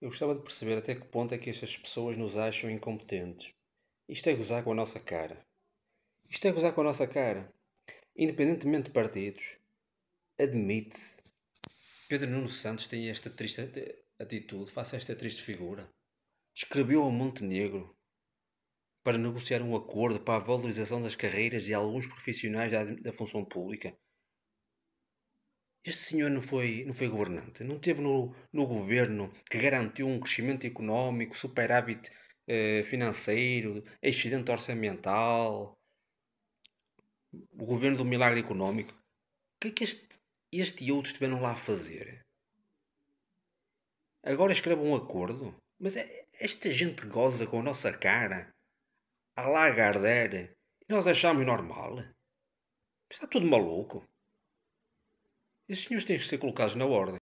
Eu gostava de perceber até que ponto é que estas pessoas nos acham incompetentes. Isto é gozar com a nossa cara. Isto é gozar com a nossa cara. Independentemente de partidos, admite-se. Pedro Nuno Santos tem esta triste atitude, faça esta triste figura. Escreveu ao Montenegro para negociar um acordo para a valorização das carreiras de alguns profissionais da função pública este senhor não foi, não foi governante, não teve no, no governo que garantiu um crescimento económico, superávit eh, financeiro, excedente orçamental, o governo do milagre económico. O que é que este, este e outros estiveram lá a fazer? Agora escrevam um acordo? Mas é, esta gente goza com a nossa cara, a lagarder, e nós achamos normal. Está tudo maluco. Estes senhores têm que ser colocados na ordem.